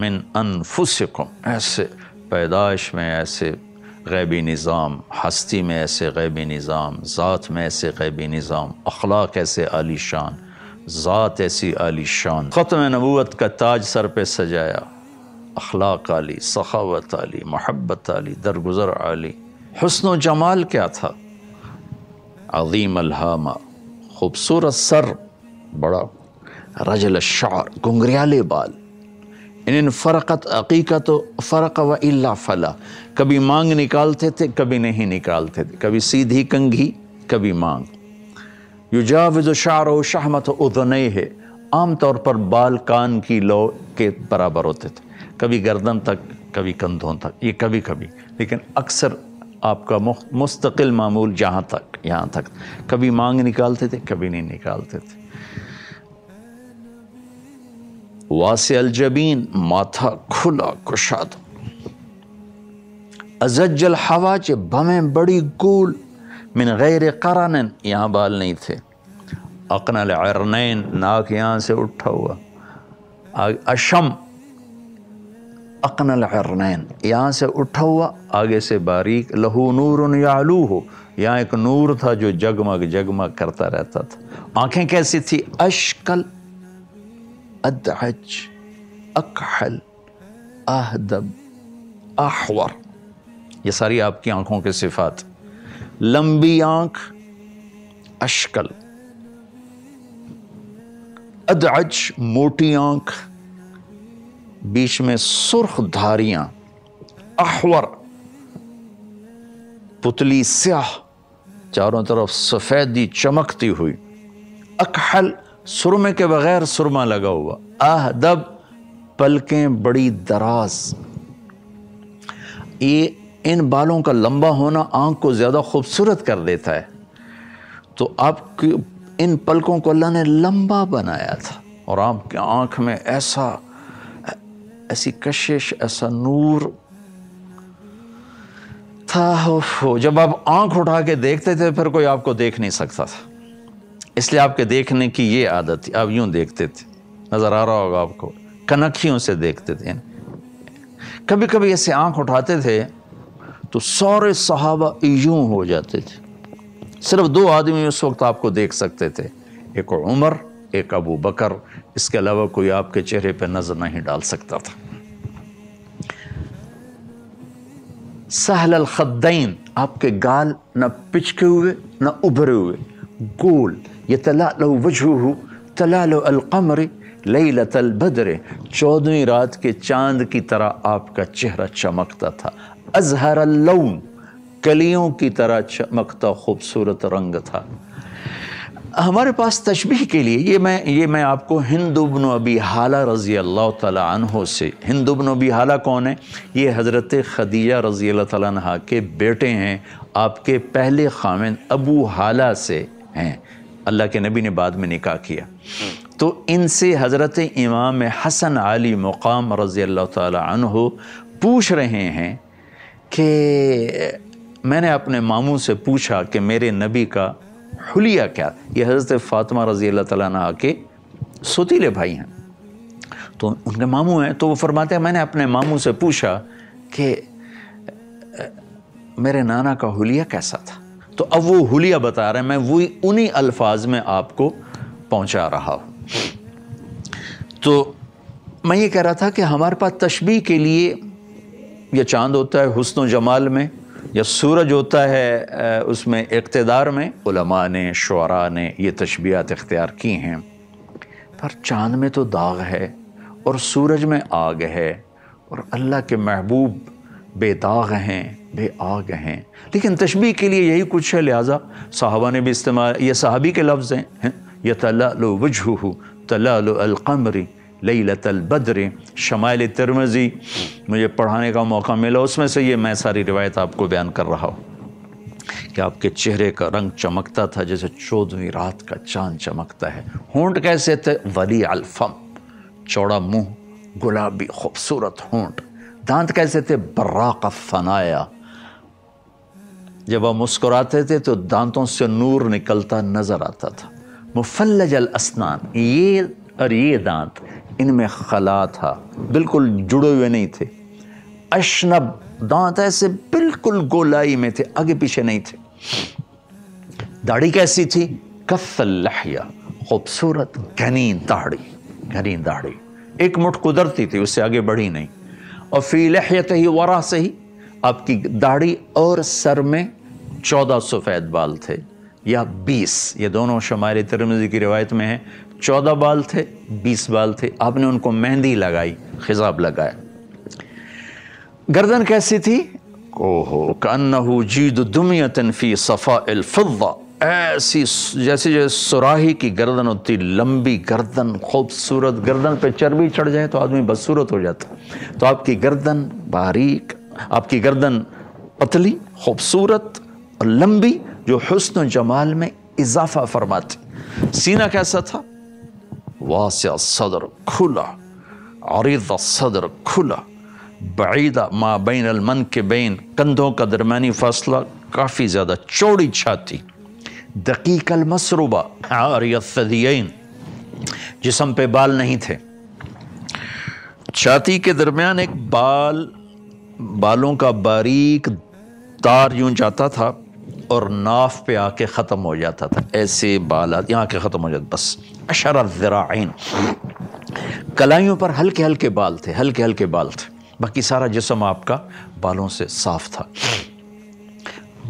मिन अनफुसकुम ऐसे पैदाइश में ऐसे गैबी निज़ाम हस्ती में ऐसे गैबी निज़ाम ज़ात में ऐसे गैबी निज़ाम अखलाक ऐसे आलीशान ज़ात ऐसी आलीशान ख़त्म नबूत का ताज सर पर सजाया अखलाक आली सखावत आली महब्बत आली दरगुज़र आली हसन जमाल क्या था अजीम अलहामा खूबसूरत सर बड़ा रजल शार गुंगरियाले बाल इन फ़रक़त अकीक़त फ़र्क व इल्ला फ़ला कभी मांग निकालते थे कभी नहीं निकालते थे कभी सीधी कंघी कभी मांग युजाविज शार व शहमत उदनय है आम तौर पर बाल कान की लो के बराबर होते थे कभी गर्दन तक कभी कंधों तक ये कभी कभी लेकिन अक्सर आपका मुस्तकिल मामूल जहाँ तक यहाँ तक कभी मांग निकालते थे कभी नहीं निकालते थे वास अलजबीन माथा खुला कुशाद हवा हवाच बमें बड़ी गोल मिन गैर करन यहाँ बाल नहीं थे अकनल अरनैन नाक यहाँ से उठा हुआ अशम अकनल अरनैन यहाँ से उठा हुआ आगे से बारीक लहू नूर आलू हो यहाँ एक नूर था जो जगमग जगमग करता रहता था आंखें कैसी थी अशकल أدعج अकहल अहदब आहवर ये सारी आपकी आंखों के सिफात लंबी आंख अशकल अदअज मोटी आंख बीच में सुर्ख धारियां आहवर पुतली स्याह चारों तरफ सफ़ेदी चमकती हुई अकहल सुरमे के बगैर सुरमा लगा हुआ आह दब पलकें बड़ी दराज ये इन बालों का लंबा होना आंख को ज़्यादा खूबसूरत कर देता है तो आपकी इन पलकों को अल्लाह ने लंबा बनाया था और आपकी आंख में ऐसा ऐसी कशिश ऐसा नूर था जब आप आंख उठा के देखते थे फिर कोई आपको देख नहीं सकता था इसलिए आपके देखने की ये आदत थी आप यूं देखते थे नज़र आ रहा होगा आपको कनखियों से देखते थे कभी कभी ऐसे आंख उठाते थे तो सारे सहाबा यूं हो जाते थे सिर्फ दो आदमी उस वक्त आपको देख सकते थे एक उमर एक अबू बकर इसके अलावा कोई आपके चेहरे पर नज़र नहीं डाल सकता था सहल अलखदैन आपके गाल न पिचके हुए न उभरे हुए गोल यतला वजह तलाल अलकमर लत बदरे चौदहवीं रात के चांद की तरह आपका चेहरा चमकता था अजहर लऊ कलियों की तरह चमकता खूबसूरत रंग था हमारे पास तशबी के लिए ये मैं ये मैं आपको हिंदुबन अबी हाला रज़ी अल्लाह तहों से हिंदुबन अबी हाला कौन है ये हज़रत खदीजा रज़ी अल्लाह तह के बेटे हैं आपके पहले खामिन अबू हाला से हैं अल्लाह के नबी ने बाद में निकाह किया तो इनसे हज़रत इमाम हसन अली मकाम रज़ी अल्लाह तहो पूछ रहे हैं कि मैंने अपने मामू से पूछा कि मेरे नबी का हुलिया क्या ये हज़रत फ़ातिमा रज़ी अल्लाह तह के सोतीले भाई हैं तो उनके मामू हैं तो वो फरमाते हैं मैंने अपने मामू से पूछा कि मेरे नाना का हुलिया कैसा था तो अब वो हुलिया बता रहे हैं मैं वही उन्हीं अल्फाज में आपको पहुंचा रहा हूँ तो मैं ये कह रहा था कि हमारे पास तशबी के लिए या चांद होता है हसन जमाल में या सूरज होता है उसमें इकतदार में उलमा ने शुरा ने ये तशबियात इख्तियार की हैं पर चांद में तो दाग है और सूरज में आग है और अल्लाह के महबूब बेदाग हैं बे आग हैं लेकिन तशबी के लिए यही कुछ है लिहाजा साहबा ने भी इस्तेमाल ये साहबी के लफ्ज़ हैं है? यह तला वजह तला अलकमरी लई बद्र शमायल तिरमजी मुझे पढ़ाने का मौका मिला उसमें से ये मैं सारी रिवायत आपको बयान कर रहा हूँ कि आपके चेहरे का रंग चमकता था जैसे चौदहवीं रात का चांद चमकता है होंठ कैसे थे वली अल्फम चौड़ा मुंह गुलाबी खूबसूरत होंठ दांत कैसे थे बर्राक फनाया जब हम मुस्कुराते थे तो दांतों से नूर निकलता नज़र आता था मुफल जल असनान ये और ये दांत इनमें खला था बिल्कुल जुड़े हुए नहीं थे अशनब दांत ऐसे बिल्कुल गोलाई में थे आगे पीछे नहीं थे दाढ़ी कैसी थी कफलिया खूबसूरत घनी दाढ़ी घनी दाढ़ी एक मुठ कुदरती थी उससे आगे बढ़ी नहीं और फी लहयत ही वरा से ही आपकी दाढ़ी और सर में चौदह सफ़ेद बाल थे या बीस ये दोनों शमार तिरमिजी की रिवायत में हैं चौदह बाल थे बीस बाल थे आपने उनको मेहंदी लगाई खिजाब लगाया गर्दन कैसी थी ओहो कन्नहू जीद दुमियतन फी सफ़ा अलफा ऐसी जैसे जैसे सुराही की गर्दन होती लंबी गर्दन खूबसूरत गर्दन पे चर्बी चढ़ जाए तो आदमी बदसूरत हो जाता तो आपकी गर्दन बारीक आपकी गर्दन पतली खूबसूरत और लंबी जो हसन जमाल में इजाफा फरमाती सीना कैसा था वास्या सदर खुला अरीदा सदर खुला बैदा माँ बैन अलमन के बैन कंधों का दरमियानी फासला काफ़ी ज़्यादा चौड़ी छाती दकीकल मसरूबा और जिसम पे बाल नहीं थे छाती के दरमियान एक बाल बालों का बारीक तार यूं जाता था और नाफ पे आके ख़त्म हो जाता था ऐसे बाल यहाँ के ख़त्म हो जाते बस अशर ज़राइन कलाइयों पर हल्के हल्के बाल थे हल्के हल्के बाल थे बाकी सारा जिसम आपका बालों से साफ था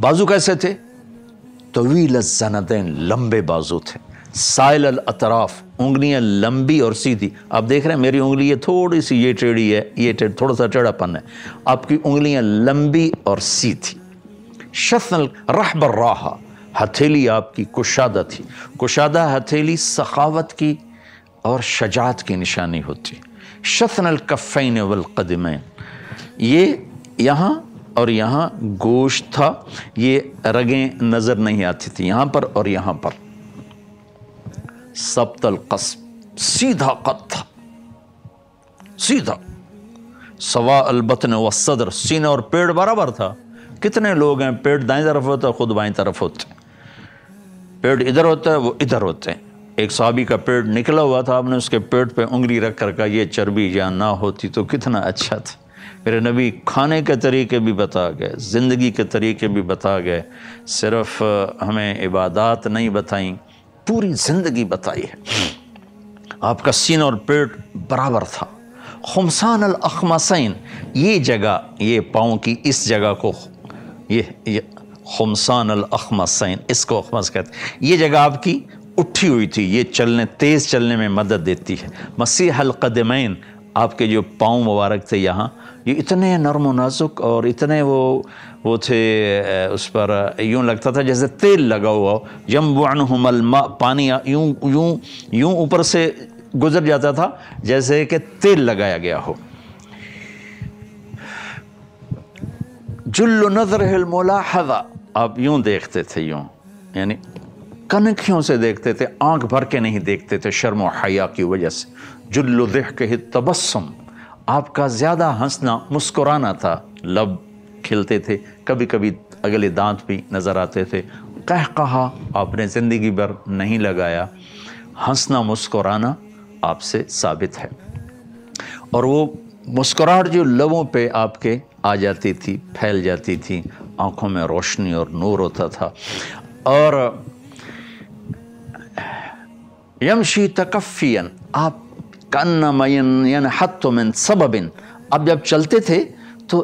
बाजू कैसे थे तवील सनतें लंबे बाजू थे साइल अल अतराफ उंगलियाँ लंबी और सीधी आप देख रहे हैं मेरी उंगली ये थोड़ी सी ये टेढ़ी है ये टेढ़ थोड़ा सा टेढ़ापन है आपकी उंगलियाँ लंबी और सीधी शसनल रहबर राहा हथेली आपकी कुशादा थी कुशादा हथेली सखावत की और शजात की निशानी होती शसनल कफ़ैन वलकदमैन ये यहाँ और यहाँ गोश्त था ये रगें नज़र नहीं आती थी यहाँ पर और यहाँ पर सप्तल कस्ब सीधा कद था सीधा सवा अलबतन व सदर सीने और पेड़ बराबर था कितने लोग हैं पेड़ दाएं तरफ होता है खुद बाएं तरफ होते हैं इधर होता है वो इधर होते हैं एक साबी का पेड़ निकला हुआ था आपने उसके पेड़ पे उंगली रख कर कहा ये चर्बी या ना होती तो कितना अच्छा था मेरे नबी खाने के तरीके भी बता गए ज़िंदगी के तरीके भी बता गए सिर्फ़ हमें इबादत नहीं बताई पूरी ज़िंदगी बताई है आपका सीन और पेट बराबर था खमसान अखमासन ये जगह ये पाँव की इस जगह को ये ये अल अखमासन इसको अखमास कहते ये जगह आपकी उठी हुई थी ये चलने तेज़ चलने में मदद देती है मसीह अलकदमैन आपके जो पाँव मुबारक थे यहाँ ये इतने नरम नाजुक और इतने वो वो थे उस पर यूँ लगता था जैसे तेल लगा हुआ यम वन हमल पानी यूँ यूँ यूँ ऊपर से गुजर जाता था जैसे कि तेल लगाया गया हो जुल्ल नजर हवा आप यूँ देखते थे यूँ यानी कनखियों से देखते थे आंख भर के नहीं देखते थे शर्म हया की वजह से जुल्ल देख के ही तबस्म आपका ज़्यादा हंसना मुस्कुराना था लब खिलते थे कभी कभी अगले दांत भी नज़र आते थे कह कहा आपने ज़िंदगी भर नहीं लगाया हंसना मुस्कुराना आपसे साबित है और वो मुस्कुराहट जो लबों पे आपके आ जाती थी फैल जाती थी आँखों में रोशनी और नूर होता था और यमशी तकफ़ियन आप कन्ना मयन यान हत्तो मन सबबिन अब जब चलते थे तो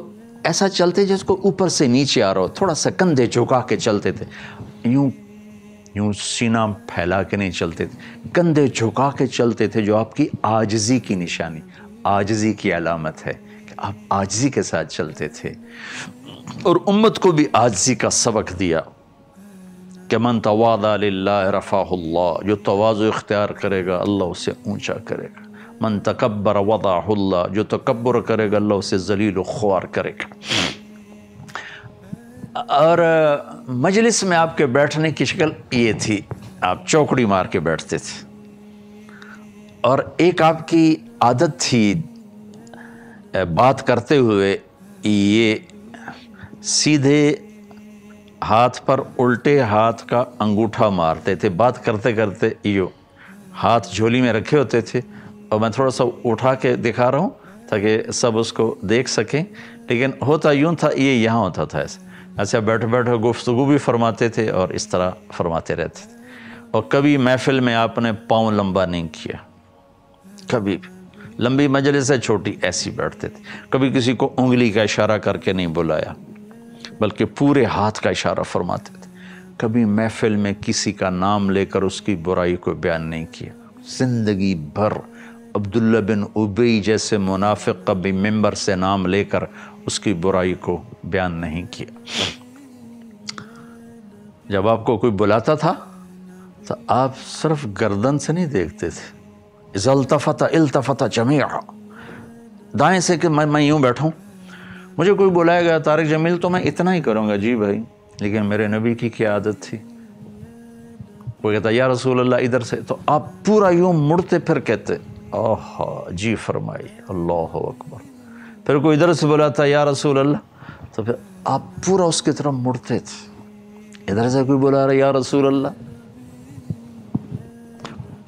ऐसा चलते जिसको ऊपर से नीचे आ रहा हो थोड़ा सा कंधे झुका के चलते थे यूं यूं सीना फैला के नहीं चलते थे कंधे झुका के चलते थे जो आपकी आजजी की निशानी आजजी की अलामत है कि आप आजजी के साथ चलते थे और उम्मत को भी आजजी का सबक दिया कि मन तवादा रफा जो तोज़ो इख्तियार करेगा अल्लाह उसे ऊंचा करेगा मन तकबर वदाहुल्ला जो तकबर करेगा अल्लाह उसे जलील ख्वार करेगा और मजलिस में आपके बैठने की शक्ल ये थी आप चौकड़ी मार के बैठते थे और एक आपकी आदत थी बात करते हुए ये सीधे हाथ पर उल्टे हाथ का अंगूठा मारते थे बात करते करते यो हाथ झोली में रखे होते थे और मैं थोड़ा सा उठा के दिखा रहा हूँ ताकि सब उसको देख सकें लेकिन होता यूँ था ये यहाँ होता था ऐसे ऐसे अच्छा, बैठे बैठे गुफ्तु भी फरमाते थे और इस तरह फरमाते रहते थे और कभी महफिल में आपने पाँव लंबा नहीं किया कभी भी लंबी मजल से छोटी ऐसी बैठते थे कभी किसी को उंगली का इशारा करके नहीं बुलाया बल्कि पूरे हाथ का इशारा फरमाते थे कभी महफिल में किसी का नाम लेकर उसकी बुराई को बयान नहीं किया जिंदगी भर अब्दुल्ला बिन उबई जैसे मुनाफिक का भी मेंबर से नाम लेकर उसकी बुराई को बयान नहीं किया जब आपको कोई बुलाता था तो आप सिर्फ गर्दन से नहीं देखते थे इजलतफ़ता इल्तफ़ता जमी दाएं से कि मैं मैं यूं बैठूं मुझे कोई बुलाया गया तारक जमील तो मैं इतना ही करूँगा जी भाई लेकिन मेरे नबी की क्या आदत थी वो कहता या रसूल अल्लाह इधर से तो आप पूरा यूँ मुड़ते फिर कहते ओह जी फरमाई अल्लाह अकबर फिर कोई इधर से बुलाता या रसूल अल्लाह तो फिर आप पूरा उसकी तरफ मुड़ते थे इधर से कोई बुला रहा या रसूल अल्लाह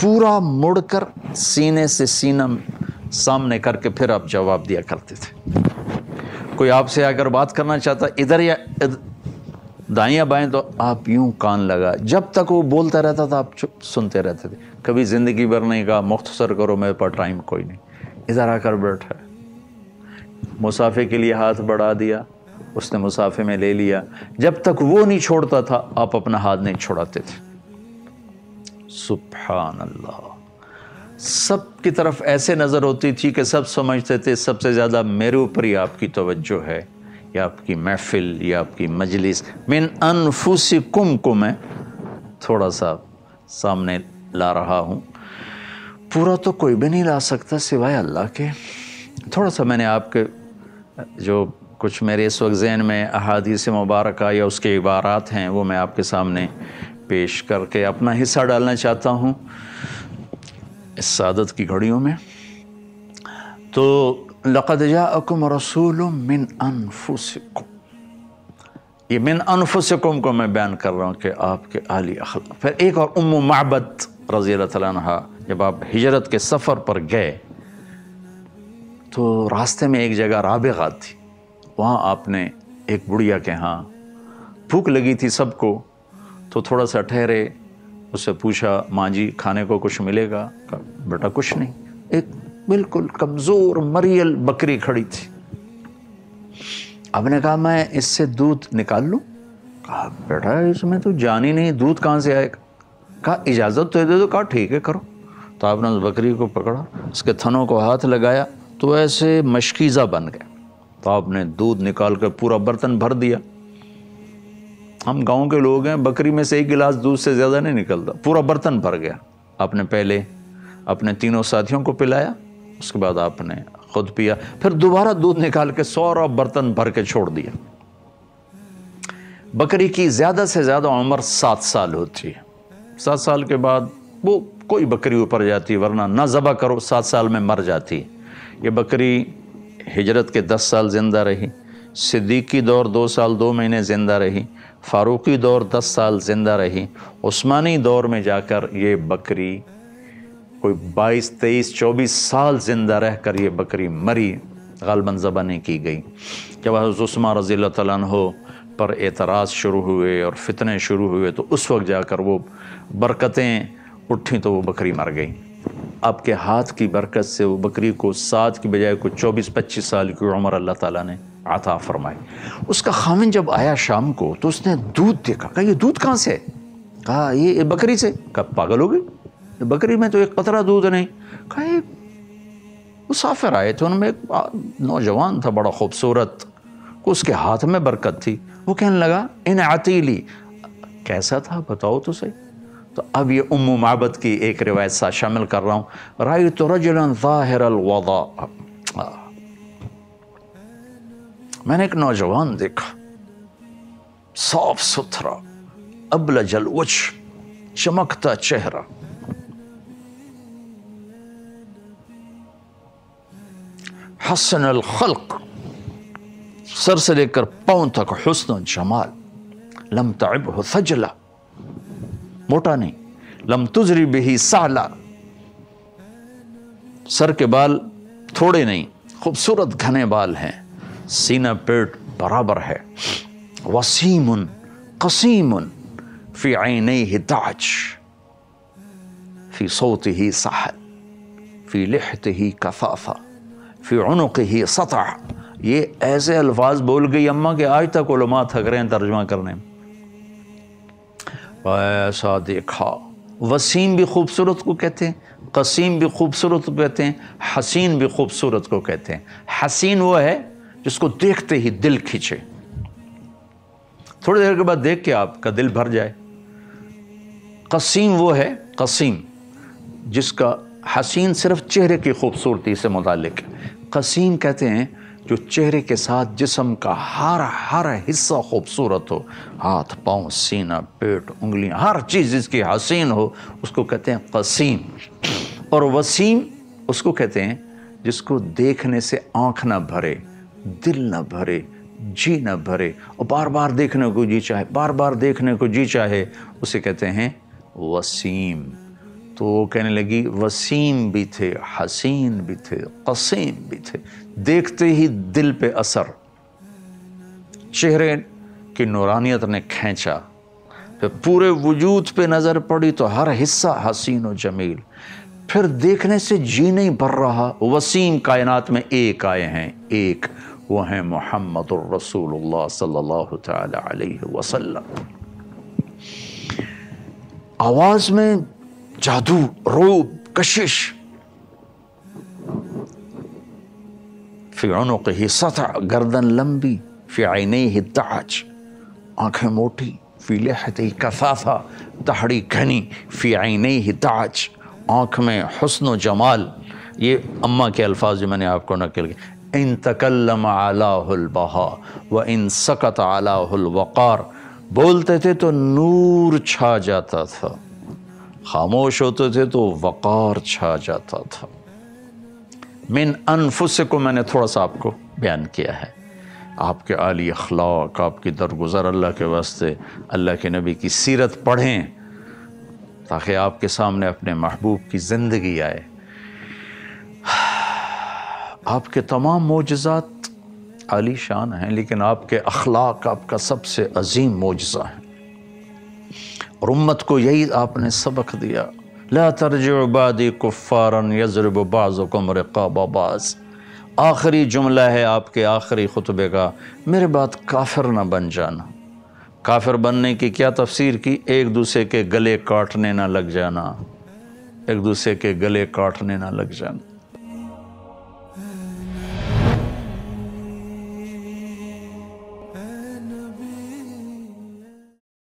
पूरा मुड़कर सीने से सीना सामने करके फिर आप जवाब दिया करते थे कोई आपसे अगर बात करना चाहता इधर या इधर दाइयाँ बाएँ तो आप यूँ कान लगा जब तक वो बोलता रहता था आप चुप सुनते रहते थे कभी ज़िंदगी भर नहीं कहा मुख्तसर करो मेरे पास टाइम कोई नहीं इधर आकर बैठा मुसाफे के लिए हाथ बढ़ा दिया उसने मुसाफे में ले लिया जब तक वो नहीं छोड़ता था आप अपना हाथ नहीं छोड़ाते थे सुबहान अल्लाह सब की तरफ ऐसे नज़र होती थी कि सब समझते थे सबसे ज़्यादा मेरे ऊपर ही आपकी तवज्जो है या आपकी महफिल या आपकी मजलिस मिन अनफुसिकुम को मैं थोड़ा सा सामने ला रहा हूँ पूरा तो कोई भी नहीं ला सकता सिवाय अल्लाह के थोड़ा सा मैंने आपके जो कुछ मेरे इस वक्त जैन में अहादीस मुबारक या उसके इबारात हैं वो मैं आपके सामने पेश करके अपना हिस्सा डालना चाहता हूँ इस सादत की घड़ियों में तो लक़दजाकुम रसूल मिन अनफुसकुम ये मिन अनफुसकुम को मैं बयान कर रहा हूँ कि आपके आली अखल फिर एक और उम माबद रज़ी तहा जब आप हिजरत के सफ़र पर गए तो रास्ते में एक जगह राबेगा थी वहाँ आपने एक बुढ़िया के यहाँ भूख लगी थी सबको तो थोड़ा सा ठहरे उससे पूछा माँ जी खाने को कुछ मिलेगा बेटा कुछ नहीं एक बिल्कुल कमज़ोर मरियल बकरी खड़ी थी आपने कहा मैं इससे दूध निकाल लूँ कहा बेटा इसमें तो जान ही नहीं दूध कहाँ से आएगा कहा इजाज़त तो दे दो कहा ठीक है करो तो आपने उस बकरी को पकड़ा उसके थनों को हाथ लगाया तो ऐसे मशकीज़ा बन गया तो आपने दूध निकाल कर पूरा बर्तन भर दिया हम गांव के लोग हैं बकरी में से एक गिलास दूध से ज़्यादा नहीं निकलता पूरा बर्तन भर गया आपने पहले अपने तीनों साथियों को पिलाया उसके बाद आपने खुद पिया फिर दोबारा दूध निकाल के और बर्तन भर के छोड़ दिया बकरी की ज़्यादा से ज़्यादा उम्र सात साल होती है सात साल के बाद वो कोई बकरी ऊपर जाती वरना ना ज़बा करो सात साल में मर जाती ये बकरी हिजरत के दस साल ज़िंदा रही सिद्दीकी दौर दो साल दो महीने ज़िंदा रही फ़ारूकी दौर दस साल ज़िंदा रही उस्मानी दौर में जाकर ये बकरी कोई 22, 23, 24 साल ज़िंदा रह कर ये बकरी मरी गलबन ज़बानी की गई जब हज़रतमा रज़ी तन हो पर एतराज़ शुरू हुए और फितने शुरू हुए तो उस वक्त जाकर वो बरकतें उठी तो वो बकरी मर गई आपके हाथ की बरकत से वो बकरी को सात की बजाय को चौबीस पच्चीस साल की उम्र अल्लाह ताला ने आता फरमाई उसका खामिन जब आया शाम को तो उसने दूध देखा कहा ये दूध कहाँ से है कहा ये बकरी से कब पागल हो गई बकरी में तो एक कतरा दूध नहीं कहे मुसाफिर आए थे उनमें एक नौजवान था बड़ा खूबसूरत उसके हाथ में बरकत थी वो कहने लगा इन आतीली कैसा था बताओ तो सही तो अब ये उम माबद की एक रिवायत सा शामिल कर रहा हूँ राय तो रजलवादा मैंने एक नौजवान देखा साफ सुथरा अबल जलवच चमकता चेहरा حسن الخلق سرسلك پونتك حسن جمال لم تعبه ثجلا موٹا نہیں لم تزري به سعلا سر کے بال تھوڑے نہیں خوبصورت گھنے بال ہیں سینہ پیٹ برابر ہے وسیم قسیم في عينيه دعج في صوته سحل في لحته كثافه फी के ही सतह ये ऐसे अल्फाज बोल गई अम्मा के आज तक उलमा थक रहे हैं तर्जमा करने में ऐसा देखा वसीम भी खूबसूरत को कहते हैं कसीम भी खूबसूरत को कहते हैं हसीन भी खूबसूरत को कहते हैं हसीन वो है जिसको देखते ही दिल खींचे थोड़ी देर के बाद देख के आपका दिल भर जाए कसीम वो है कसीम जिसका हसीन सिर्फ चेहरे की खूबसूरती से मुतलिक कसीम कहते हैं जो चेहरे के साथ जिसम का हर हर हिस्सा खूबसूरत हो हाथ पाँव सीना पेट उंगलियां हर चीज़ इसकी हसीन हो उसको कहते हैं कसीम और वसीम उसको कहते हैं जिसको देखने से आँख ना भरे दिल ना भरे जी ना भरे और बार बार देखने को जी चाहे बार बार देखने को जी चाहे उसे कहते हैं वसीम तो वो कहने लगी वसीम भी थे हसीन भी थे कसीम भी थे देखते ही दिल पे असर चेहरे की नौरानियत ने खींचा फिर पूरे वजूद पे नज़र पड़ी तो हर हिस्सा हसीन और जमील फिर देखने से जी नहीं भर रहा वसीम कायनात में एक आए हैं एक वो हैं मोहम्मद रसूलुल्लाह सल्लल्लाहु अलैहि वसल्लम आवाज़ में जादू रोब कशिश फिरौनों के था गर्दन लंबी फ़ियाने ही ताज आँखें मोटी ही कसा था तहड़ी घनी फ़ियाने ही ताज आँख में हसन जमाल ये अम्मा के अल्फाज जो मैंने आपको नकल किए इन तकल्लम आलाबहा व इन सकत आलावक़ार बोलते थे तो नूर छा जाता था खामोश होते थे तो वक़ार छा जाता था मिन अनफुस को मैंने थोड़ा सा आपको बयान किया है आपके आली अखलाक आपकी दरगुजर अल्लाह के वास्ते अल्लाह के नबी की सीरत पढ़ें ताकि आपके सामने अपने महबूब की ज़िंदगी आए आपके तमाम मोजात आली शान हैं लेकिन आपके अखलाक आपका सबसे अजीम मोजा है और उम्मत को यही आपने सबक दिया ला तर्जबादी कुफ़ारन यजरब बाज़ुकम रक़ाबाबाज आखिरी जुमला है आपके आखिरी खुतबे का मेरे बात काफिर ना बन जाना काफिर बनने की क्या तफसीर की एक दूसरे के गले काटने ना लग जाना एक दूसरे के गले काटने ना लग जाना